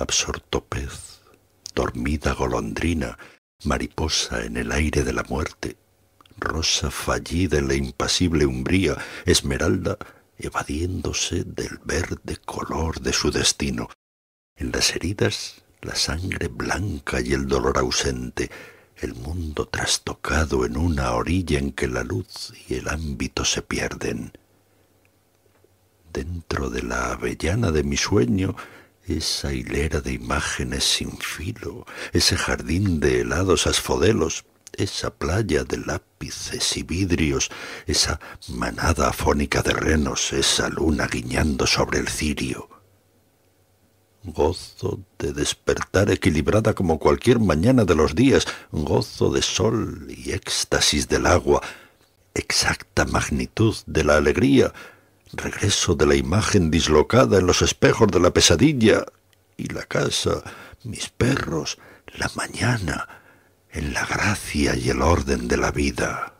absorto pez, dormida golondrina, mariposa en el aire de la muerte, rosa fallida en la impasible umbría, esmeralda evadiéndose del verde color de su destino. En las heridas la sangre blanca y el dolor ausente, el mundo trastocado en una orilla en que la luz y el ámbito se pierden. Dentro de la avellana de mi sueño esa hilera de imágenes sin filo, ese jardín de helados asfodelos, esa playa de lápices y vidrios, esa manada afónica de renos, esa luna guiñando sobre el cirio. Gozo de despertar equilibrada como cualquier mañana de los días, gozo de sol y éxtasis del agua, exacta magnitud de la alegría, regreso de la imagen dislocada en los espejos de la pesadilla, y la casa, mis perros, la mañana, en la gracia y el orden de la vida.